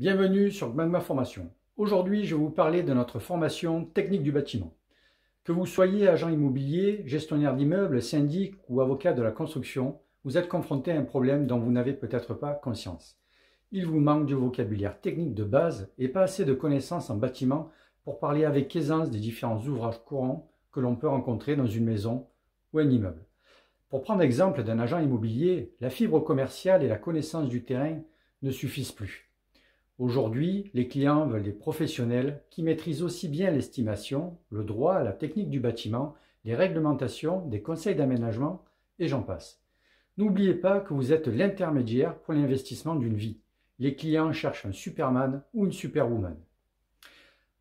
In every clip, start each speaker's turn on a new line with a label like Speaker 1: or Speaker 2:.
Speaker 1: Bienvenue sur Magma Formation. Aujourd'hui, je vais vous parler de notre formation technique du bâtiment. Que vous soyez agent immobilier, gestionnaire d'immeuble, syndic ou avocat de la construction, vous êtes confronté à un problème dont vous n'avez peut-être pas conscience. Il vous manque du vocabulaire technique de base et pas assez de connaissances en bâtiment pour parler avec aisance des différents ouvrages courants que l'on peut rencontrer dans une maison ou un immeuble. Pour prendre l'exemple d'un agent immobilier, la fibre commerciale et la connaissance du terrain ne suffisent plus. Aujourd'hui, les clients veulent des professionnels qui maîtrisent aussi bien l'estimation, le droit, la technique du bâtiment, les réglementations, des conseils d'aménagement, et j'en passe. N'oubliez pas que vous êtes l'intermédiaire pour l'investissement d'une vie. Les clients cherchent un Superman ou une Superwoman.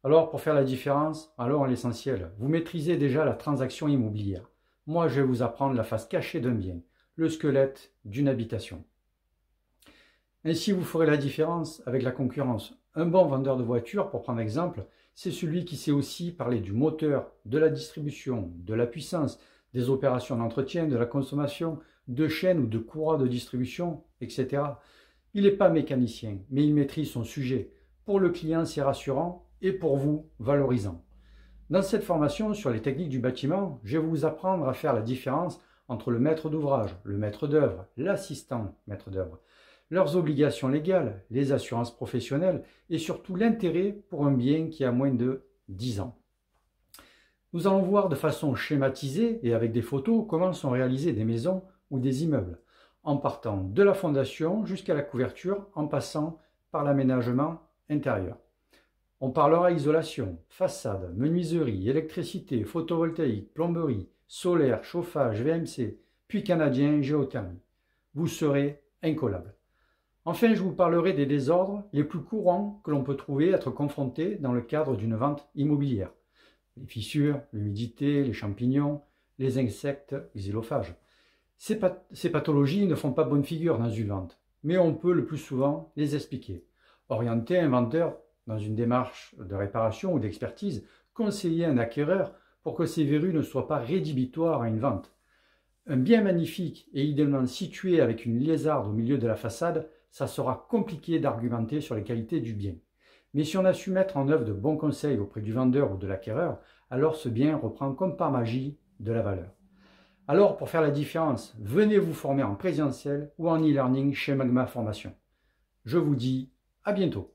Speaker 1: Alors pour faire la différence, alors l'essentiel, vous maîtrisez déjà la transaction immobilière. Moi, je vais vous apprendre la face cachée d'un bien, le squelette d'une habitation. Ainsi, vous ferez la différence avec la concurrence. Un bon vendeur de voitures, pour prendre exemple, c'est celui qui sait aussi parler du moteur, de la distribution, de la puissance, des opérations d'entretien, de la consommation, de chaînes ou de courroies de distribution, etc. Il n'est pas mécanicien, mais il maîtrise son sujet. Pour le client, c'est rassurant et pour vous, valorisant. Dans cette formation sur les techniques du bâtiment, je vais vous apprendre à faire la différence entre le maître d'ouvrage, le maître d'œuvre, l'assistant maître d'œuvre, leurs obligations légales, les assurances professionnelles et surtout l'intérêt pour un bien qui a moins de 10 ans. Nous allons voir de façon schématisée et avec des photos comment sont réalisées des maisons ou des immeubles, en partant de la fondation jusqu'à la couverture en passant par l'aménagement intérieur. On parlera isolation, façade, menuiserie, électricité, photovoltaïque, plomberie, solaire, chauffage, VMC, puis canadien, géothermie. Vous serez incollable. Enfin, je vous parlerai des désordres les plus courants que l'on peut trouver être confrontés dans le cadre d'une vente immobilière. Les fissures, l'humidité, les champignons, les insectes, les xylophages. Ces, pathologies ne font pas bonne figure dans une vente, mais on peut le plus souvent les expliquer. Orienter un vendeur dans une démarche de réparation ou d'expertise, conseiller un acquéreur pour que ces verrues ne soient pas rédhibitoires à une vente. Un bien magnifique et idéalement situé avec une lézarde au milieu de la façade ça sera compliqué d'argumenter sur les qualités du bien. Mais si on a su mettre en œuvre de bons conseils auprès du vendeur ou de l'acquéreur, alors ce bien reprend comme par magie de la valeur. Alors, pour faire la différence, venez vous former en présentiel ou en e-learning chez Magma Formation. Je vous dis à bientôt.